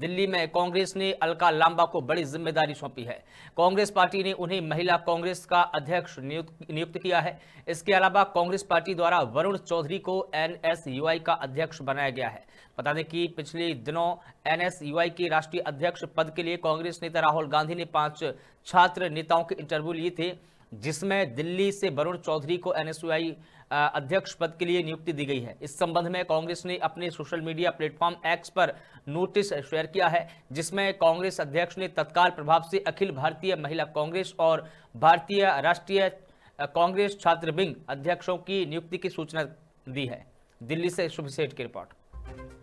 दिल्ली में कांग्रेस ने अलका लांबा को बड़ी जिम्मेदारी सौंपी है कांग्रेस पार्टी ने उन्हें महिला कांग्रेस का अध्यक्ष नियुक्त किया है इसके अलावा कांग्रेस पार्टी द्वारा वरुण चौधरी को एनएसयूआई का अध्यक्ष बनाया गया है बता दें कि पिछले दिनों एनएसयूआई के राष्ट्रीय अध्यक्ष पद के लिए कांग्रेस नेता राहुल गांधी ने पांच छात्र नेताओं के इंटरव्यू लिए थे जिसमें दिल्ली से वरुण चौधरी को एनएसयूआई अध्यक्ष पद के लिए नियुक्ति दी गई है इस संबंध में कांग्रेस ने अपने सोशल मीडिया प्लेटफॉर्म एक्स पर नोटिस शेयर किया है जिसमें कांग्रेस अध्यक्ष ने तत्काल प्रभाव से अखिल भारतीय महिला कांग्रेस और भारतीय राष्ट्रीय कांग्रेस छात्र विंग अध्यक्षों की नियुक्ति की सूचना दी है दिल्ली से शुभ सेठ की रिपोर्ट